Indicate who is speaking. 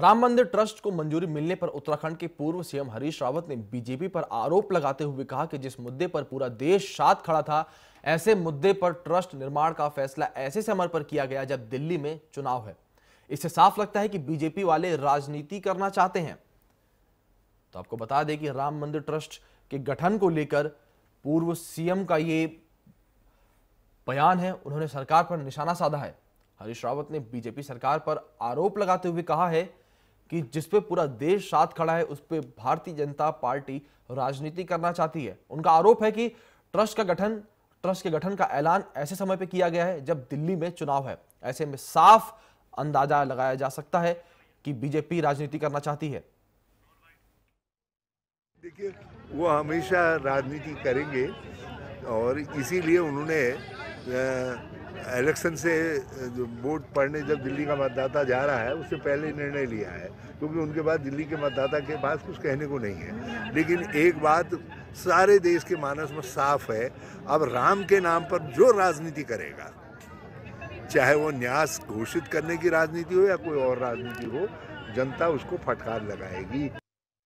Speaker 1: राम मंदिर ट्रस्ट को मंजूरी मिलने पर उत्तराखंड के पूर्व सीएम हरीश रावत ने बीजेपी पर आरोप लगाते हुए कहा कि जिस मुद्दे पर पूरा देश साथ खड़ा था ऐसे मुद्दे पर ट्रस्ट निर्माण का फैसला ऐसे समय पर किया गया जब दिल्ली में चुनाव है इससे साफ लगता है कि बीजेपी वाले राजनीति करना चाहते हैं तो आपको बता दें कि राम मंदिर ट्रस्ट के गठन को लेकर पूर्व सीएम का ये बयान है उन्होंने सरकार पर निशाना साधा है हरीश रावत ने बीजेपी सरकार पर आरोप लगाते हुए कहा है कि जिस पे पूरा देश साथ खड़ा है उस पे भारतीय जनता पार्टी राजनीति करना चाहती है उनका आरोप है कि ट्रस्ट का गठन ट्रस्ट के गठन का ऐलान ऐसे समय पर किया गया है जब दिल्ली में चुनाव है ऐसे में साफ अंदाजा लगाया जा सकता है कि बीजेपी राजनीति करना चाहती है
Speaker 2: देखिए वो हमेशा राजनीति करेंगे और इसीलिए उन्होंने इलेक्शन से जो वोट पड़ने जब दिल्ली का मतदाता जा रहा है उससे पहले निर्णय लिया है क्योंकि उनके बाद दिल्ली के मतदाता के पास कुछ कहने को नहीं है लेकिन एक बात सारे देश के मानस में साफ है अब राम के नाम पर जो राजनीति करेगा चाहे वो न्यास घोषित करने की राजनीति हो या कोई और राजनीति हो जनता उसको फटकार लगाएगी